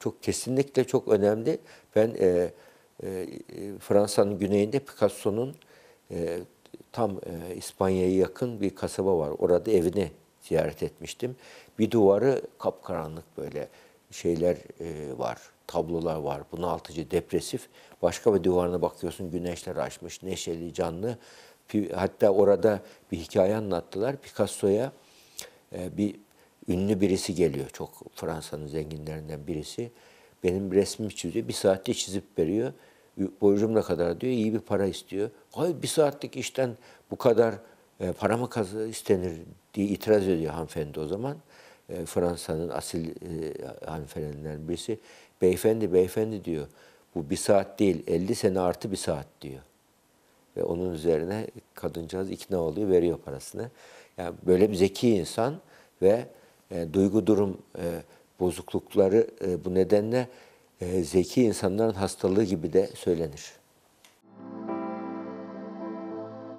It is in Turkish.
çok kesinlikle çok önemli. Ben e, e, Fransa'nın güneyinde Picasso'nun e, tam e, İspanya'ya yakın bir kasaba var. Orada evini ziyaret etmiştim. Bir duvarı kapkaranlık böyle şeyler e, var, tablolar var, bunaltıcı, depresif. Başka bir duvarına bakıyorsun güneşler açmış, neşeli, canlı. Hatta orada bir hikaye anlattılar. Picasso'ya e, bir ünlü birisi geliyor. Çok Fransa'nın zenginlerinden birisi. Benim resmimi çiziyor. Bir saatte çizip veriyor. Borcum kadar diyor. İyi bir para istiyor. Hayır bir saatlik işten bu kadar e, para mı istenir diye itiraz ediyor hanımefendi o zaman. E, Fransa'nın asil e, hanımefendilerinden birisi. Beyefendi, beyefendi diyor. Bu bir saat değil, 50 sene artı bir saat diyor. Ve onun üzerine kadıncağız ikna oluyor, veriyor parasını. Yani böyle bir zeki insan ve e, duygu durum e, bozuklukları e, bu nedenle e, zeki insanların hastalığı gibi de söylenir.